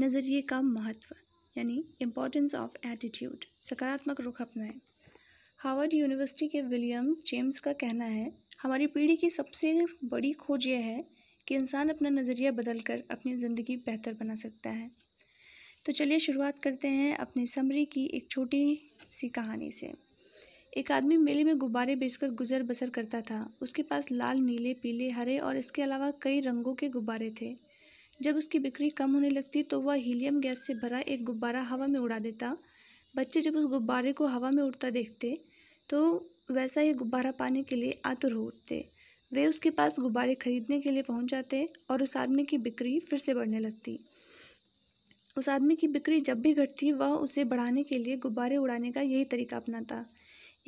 नज़रिए का महत्व यानी इम्पोर्टेंस ऑफ एटीट्यूड सकारात्मक रुख अपनाएं हार्वर्ड यूनिवर्सिटी के विलियम जेम्स का कहना है हमारी पीढ़ी की सबसे बड़ी खोज यह है कि इंसान अपना नज़रिया बदल कर अपनी ज़िंदगी बेहतर बना सकता है तो चलिए शुरुआत करते हैं अपने समरी की एक छोटी सी कहानी से एक आदमी मेले में गुब्बारे बेचकर गुजर बसर करता था उसके पास लाल नीले पीले हरे और इसके अलावा कई रंगों के गुब्बारे थे जब उसकी बिक्री कम होने लगती तो वह हीलियम गैस से भरा एक गुब्बारा हवा में उड़ा देता बच्चे जब उस गुब्बारे को हवा में उड़ता देखते तो वैसा ही गुब्बारा पाने के लिए आतुर हो उठते वे उसके पास गुब्बारे खरीदने के लिए पहुंच जाते और उस आदमी की बिक्री फिर से बढ़ने लगती उस आदमी की बिक्री जब भी घटती वह उसे बढ़ाने के लिए गुब्बारे उड़ाने का यही तरीका अपनाता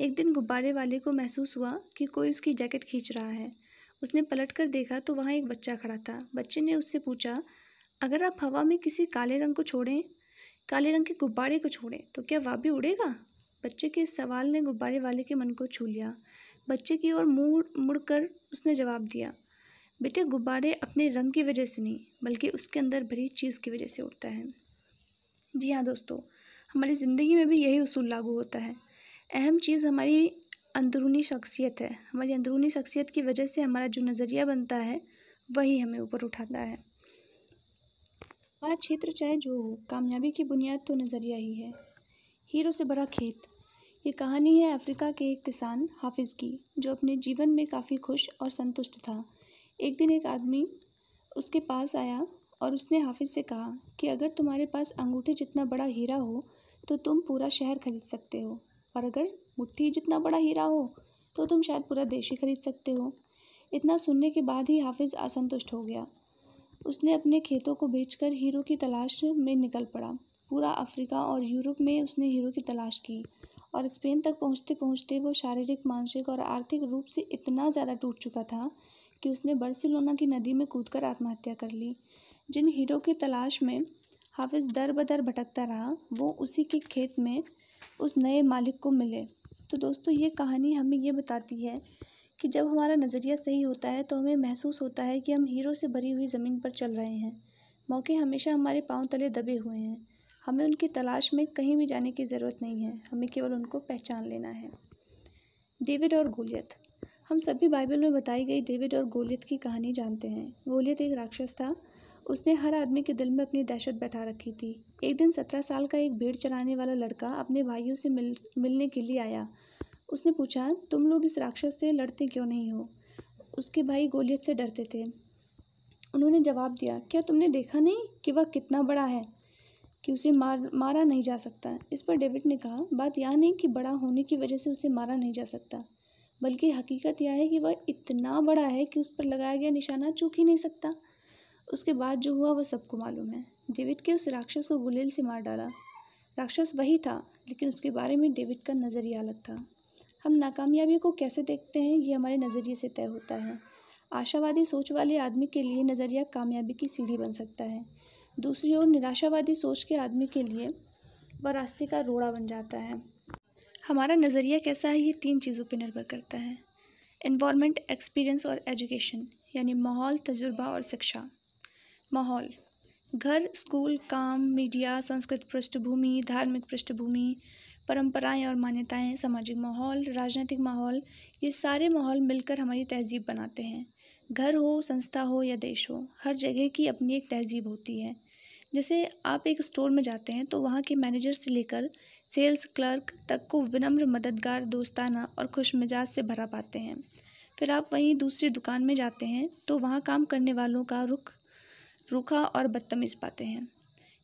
एक दिन गुब्बारे वाले को महसूस हुआ कि कोई उसकी जैकेट खींच रहा है उसने पलट कर देखा तो वहाँ एक बच्चा खड़ा था बच्चे ने उससे पूछा अगर आप हवा में किसी काले रंग को छोड़ें काले रंग के गुब्बारे को छोड़ें तो क्या वह भी उड़ेगा बच्चे के इस सवाल ने गुब्बारे वाले के मन को छू लिया बच्चे की ओर मुड़ कर उसने जवाब दिया बेटे गुब्बारे अपने रंग की वजह से नहीं बल्कि उसके अंदर भरी चीज़ की वजह से उड़ता है जी हाँ दोस्तों हमारी ज़िंदगी में भी यही उसूल लागू होता है अहम चीज़ हमारी अंदरूनी शख्सियत है हमारी अंदरूनी शख्सियत की वजह से हमारा जो नज़रिया बनता है वही हमें ऊपर उठाता है हमारा क्षेत्र चाहे जो हो कामयाबी की बुनियाद तो नज़रिया ही है हीरो से भरा खेत ये कहानी है अफ्रीका के एक किसान हाफिज़ की जो अपने जीवन में काफ़ी खुश और संतुष्ट था एक दिन एक आदमी उसके पास आया और उसने हाफिज़ से कहा कि अगर तुम्हारे पास अंगूठे जितना बड़ा हीरा हो तो तुम पूरा शहर खरीद सकते हो और अगर मुट्ठी जितना बड़ा हीरा हो तो तुम शायद पूरा देश ही खरीद सकते हो इतना सुनने के बाद ही हाफिज़ असंतुष्ट हो गया उसने अपने खेतों को बेचकर हीरो की तलाश में निकल पड़ा पूरा अफ्रीका और यूरोप में उसने हीरो की तलाश की और स्पेन तक पहुंचते पहुंचते वो शारीरिक मानसिक और आर्थिक रूप से इतना ज़्यादा टूट चुका था कि उसने बर्सिलोना की नदी में कूदकर आत्महत्या कर ली जिन हीरो की तलाश में हाफिज़ दर बदर भटकता रहा वो उसी के खेत में उस नए मालिक को मिले तो दोस्तों ये कहानी हमें ये बताती है कि जब हमारा नज़रिया सही होता है तो हमें महसूस होता है कि हम हीरो से भरी हुई ज़मीन पर चल रहे हैं मौके हमेशा हमारे पाँव तले दबे हुए हैं हमें उनकी तलाश में कहीं भी जाने की ज़रूरत नहीं है हमें केवल उनको पहचान लेना है डेविड और गोलियत हम सभी बाइबल में बताई गई डेविड और गोलियत की कहानी जानते हैं गोलियत एक राक्षस था उसने हर आदमी के दिल में अपनी दहशत बैठा रखी थी एक दिन सत्रह साल का एक भीड़ चलाने वाला लड़का अपने भाइयों से मिल मिलने के लिए आया उसने पूछा तुम लोग इस राक्षस से लड़ते क्यों नहीं हो उसके भाई गोलियत से डरते थे उन्होंने जवाब दिया क्या तुमने देखा नहीं कि वह कितना बड़ा है कि उसे मार मारा नहीं जा सकता इस पर डेविड ने कहा बात यह नहीं कि बड़ा होने की वजह से उसे मारा नहीं जा सकता बल्कि हकीकत यह है कि वह इतना बड़ा है कि उस पर लगाया गया निशाना चूक ही नहीं सकता उसके बाद जो हुआ वह सबको मालूम है डेविड के उस राक्षस को गुलेल से मार डाला राक्षस वही था लेकिन उसके बारे में डेविड का नज़रिया अलग था हम नाकामयाबी को कैसे देखते हैं ये हमारे नज़रिए से तय होता है आशावादी सोच वाले आदमी के लिए नज़रिया कामयाबी की सीढ़ी बन सकता है दूसरी ओर निराशावादी सोच के आदमी के लिए वह रास्ते का रोड़ा बन जाता है हमारा नज़रिया कैसा है ये तीन चीज़ों पर निर्भर करता है इन्वामेंट एक्सपीरियंस और एजुकेशन यानी माहौल तजुर्बा और शिक्षा माहौल घर स्कूल काम मीडिया संस्कृत पृष्ठभूमि धार्मिक पृष्ठभूमि परंपराएं और मान्यताएं सामाजिक माहौल राजनीतिक माहौल ये सारे माहौल मिलकर हमारी तहजीब बनाते हैं घर हो संस्था हो या देश हो हर जगह की अपनी एक तहजीब होती है जैसे आप एक स्टोर में जाते हैं तो वहाँ के मैनेजर से लेकर सेल्स क्लर्क तक को विनम्र मददगार दोस्ताना और खुश मिजाज से भरा पाते हैं फिर आप वहीं दूसरी दुकान में जाते हैं तो वहाँ काम करने वालों का रुख रूखा और बदतमीज़ पाते हैं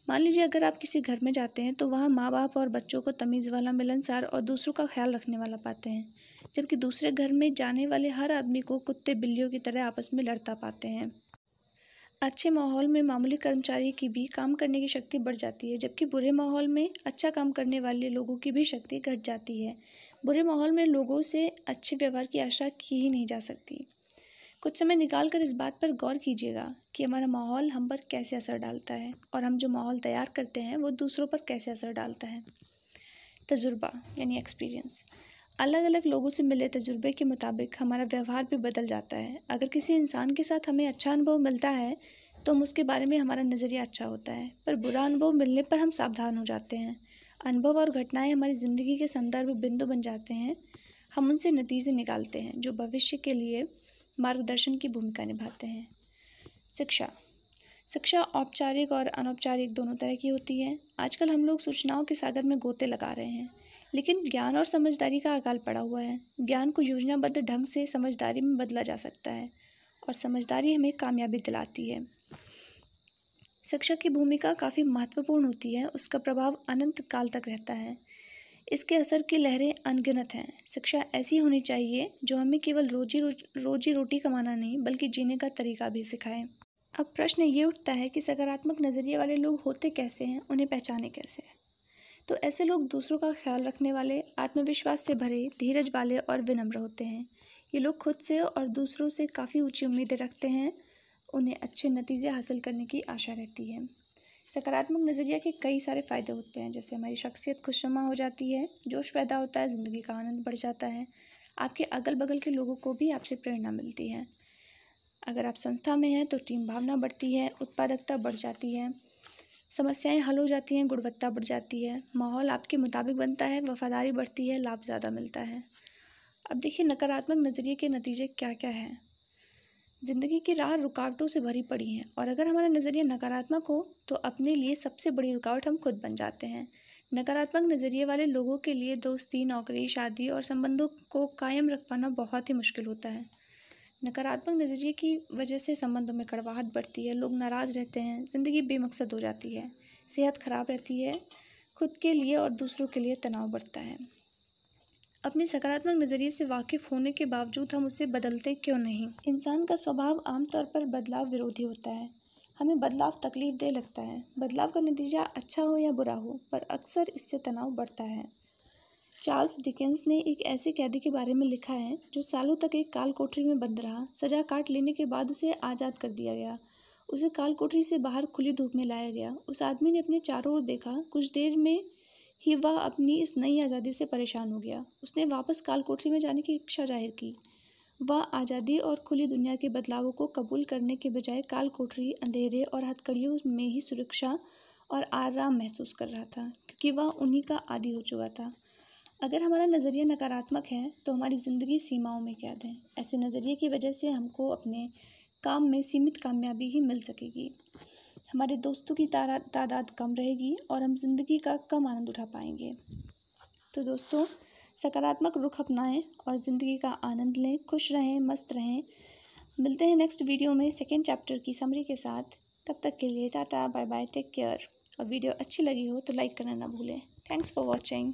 मान लीजिए अगर आप किसी घर में जाते हैं तो वहाँ माँ बाप और बच्चों को तमीज़ वाला मिलनसार और दूसरों का ख्याल रखने वाला पाते हैं जबकि दूसरे घर में जाने वाले हर आदमी को कुत्ते बिल्लियों की तरह आपस में लड़ता पाते हैं अच्छे माहौल में मामूली कर्मचारी की भी काम करने की शक्ति बढ़ जाती है जबकि बुरे माहौल में अच्छा काम करने वाले लोगों की भी शक्ति घट जाती है बुरे माहौल में लोगों से अच्छे व्यवहार की आशा की ही नहीं जा सकती कुछ समय निकाल कर इस बात पर गौर कीजिएगा कि हमारा माहौल हम पर कैसे असर डालता है और हम जो माहौल तैयार करते हैं वो दूसरों पर कैसे असर डालता है तजुर्बा यानी एक्सपीरियंस अलग अलग लोगों से मिले तजुर्बे के मुताबिक हमारा व्यवहार भी बदल जाता है अगर किसी इंसान के साथ हमें अच्छा अनुभव मिलता है तो हम उसके बारे में हमारा नज़रिया अच्छा होता है पर बुरा अनुभव मिलने पर हम सावधान हो जाते हैं अनुभव और घटनाएं हमारी ज़िंदगी के संदर्भ बिंदु बन जाते हैं हम उनसे नतीजे निकालते हैं जो भविष्य के लिए मार्गदर्शन की भूमिका निभाते हैं शिक्षा शिक्षा औपचारिक और अनौपचारिक दोनों तरह की होती है आजकल हम लोग सूचनाओं के सागर में गोते लगा रहे हैं लेकिन ज्ञान और समझदारी का अकाल पड़ा हुआ है ज्ञान को योजनाबद्ध ढंग से समझदारी में बदला जा सकता है और समझदारी हमें कामयाबी दिलाती है शिक्षा की भूमिका काफ़ी महत्वपूर्ण होती है उसका प्रभाव अनंत काल तक रहता है इसके असर की लहरें अनगिनत हैं शिक्षा ऐसी होनी चाहिए जो हमें केवल रोजी रोज रोजी रोटी कमाना नहीं बल्कि जीने का तरीका भी सिखाए अब प्रश्न ये उठता है कि सकारात्मक नज़रिए वाले लोग होते कैसे हैं उन्हें पहचाने कैसे तो ऐसे लोग दूसरों का ख्याल रखने वाले आत्मविश्वास से भरे धीरज वाले और विनम्र होते हैं ये लोग खुद से और दूसरों से काफ़ी ऊँची उम्मीदें रखते हैं उन्हें अच्छे नतीजे हासिल करने की आशा रहती है सकारात्मक नज़रिया के कई सारे फ़ायदे होते हैं जैसे हमारी शख्सियत खुशनुमा हो जाती है जोश पैदा होता है ज़िंदगी का आनंद बढ़ जाता है आपके अगल बगल के लोगों को भी आपसे प्रेरणा मिलती है अगर आप संस्था में हैं तो टीम भावना बढ़ती है उत्पादकता बढ़ जाती है समस्याएं हल हो जाती हैं गुणवत्ता बढ़ जाती है माहौल आपके मुताबिक बनता है वफादारी बढ़ती है लाभ ज़्यादा मिलता है अब देखिए नकारात्मक नज़रिए के नतीजे क्या क्या हैं ज़िंदगी की राह रुकावटों से भरी पड़ी है और अगर हमारा नज़रिया नकारात्मक हो तो अपने लिए सबसे बड़ी रुकावट हम खुद बन जाते हैं नकारात्मक नज़रिए वाले लोगों के लिए दोस्ती नौकरी शादी और संबंधों को कायम रख पाना बहुत ही मुश्किल होता है नकारात्मक नज़रिए की वजह से संबंधों में कड़वाहट बढ़ती है लोग नाराज़ रहते हैं ज़िंदगी बेमकसद हो जाती है सेहत ख़राब रहती है खुद के लिए और दूसरों के लिए तनाव बढ़ता है अपने सकारात्मक नज़रिए से वाकिफ होने के बावजूद हम उसे बदलते क्यों नहीं इंसान का स्वभाव आमतौर पर बदलाव विरोधी होता है हमें बदलाव तकलीफ दे लगता है बदलाव का नतीजा अच्छा हो या बुरा हो पर अक्सर इससे तनाव बढ़ता है चार्ल्स डिकेंस ने एक ऐसे कैदी के बारे में लिखा है जो सालों तक एक काल कोठरी में बंद रहा सजा काट लेने के बाद उसे आज़ाद कर दिया गया उसे काल कोठरी से बाहर खुली धूप में लाया गया उस आदमी ने अपने चारों ओर देखा कुछ देर में ही वह अपनी इस नई आज़ादी से परेशान हो गया उसने वापस कालकोठरी में जाने की इच्छा जाहिर की वह आज़ादी और खुली दुनिया के बदलावों को कबूल करने के बजाय कालकोठरी अंधेरे और हथकड़ियों में ही सुरक्षा और आराम महसूस कर रहा था क्योंकि वह उन्हीं का आदि हो चुका था अगर हमारा नज़रिया नकारात्मक है तो हमारी ज़िंदगी सीमाओं में क्या है ऐसे नज़रिए की वजह से हमको अपने काम में सीमित कामयाबी ही मिल सकेगी हमारे दोस्तों की तादाद कम रहेगी और हम ज़िंदगी का कम आनंद उठा पाएंगे तो दोस्तों सकारात्मक रुख अपनाएं और ज़िंदगी का आनंद लें खुश रहें मस्त रहें मिलते हैं नेक्स्ट वीडियो में सेकेंड चैप्टर की समरी के साथ तब तक के लिए tata bye bye take care और वीडियो अच्छी लगी हो तो लाइक करना ना भूलें थैंक्स फॉर वॉचिंग